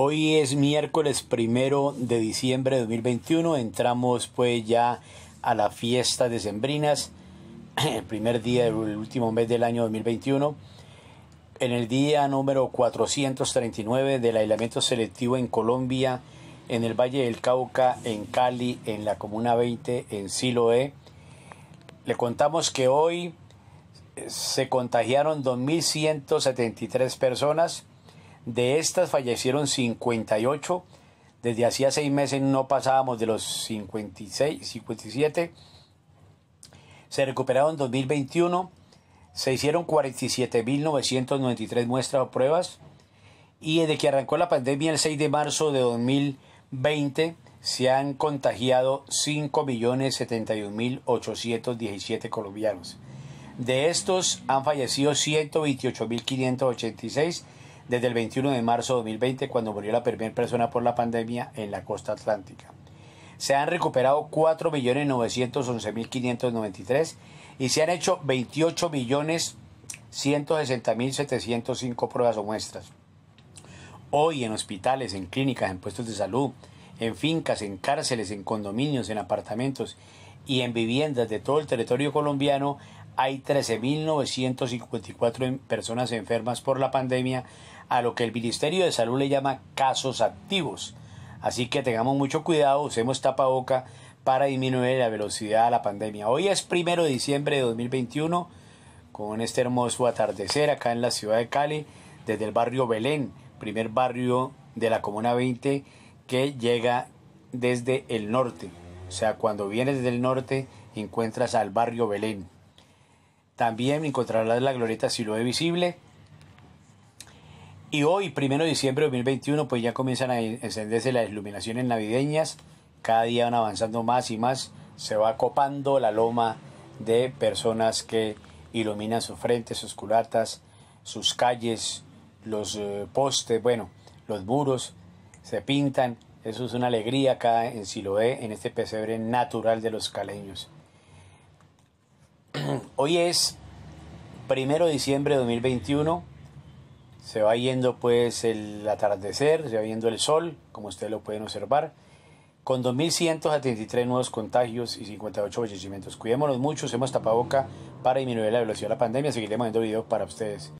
Hoy es miércoles primero de diciembre de 2021. Entramos pues ya a la fiesta de Sembrinas, el primer día del último mes del año 2021. En el día número 439 del aislamiento selectivo en Colombia, en el Valle del Cauca, en Cali, en la Comuna 20, en Siloé. Le contamos que hoy eh, se contagiaron 2.173 personas de estas fallecieron 58. Desde hacía seis meses no pasábamos de los 56, 57. Se recuperaron 2021. Se hicieron 47.993 muestras o pruebas. Y desde que arrancó la pandemia el 6 de marzo de 2020 se han contagiado 5.071.817 colombianos. De estos han fallecido 128.586 desde el 21 de marzo de 2020, cuando murió la primera persona por la pandemia en la costa atlántica. Se han recuperado 4.911.593 y se han hecho 28.160.705 pruebas o muestras. Hoy en hospitales, en clínicas, en puestos de salud, en fincas, en cárceles, en condominios, en apartamentos y en viviendas de todo el territorio colombiano hay 13.954 personas enfermas por la pandemia, a lo que el Ministerio de Salud le llama casos activos. Así que tengamos mucho cuidado, usemos tapaboca para disminuir la velocidad de la pandemia. Hoy es primero de diciembre de 2021, con este hermoso atardecer acá en la ciudad de Cali, desde el barrio Belén, primer barrio de la Comuna 20 que llega desde el norte. O sea, cuando vienes del norte encuentras al barrio Belén. También encontrarás la glorieta Siloé visible. Y hoy, primero de diciembre de 2021, pues ya comienzan a encenderse las iluminaciones navideñas. Cada día van avanzando más y más. Se va copando la loma de personas que iluminan sus frentes, sus culatas, sus calles, los eh, postes, bueno, los muros. Se pintan. Eso es una alegría acá en Siloé, en este pesebre natural de los caleños. Hoy es primero de diciembre de 2021. Se va yendo pues el atardecer, se va yendo el sol, como ustedes lo pueden observar, con 2.173 nuevos contagios y 58 fallecimientos. Cuidémonos mucho, usemos tapaboca para disminuir la velocidad de la pandemia. Seguiremos viendo videos para ustedes.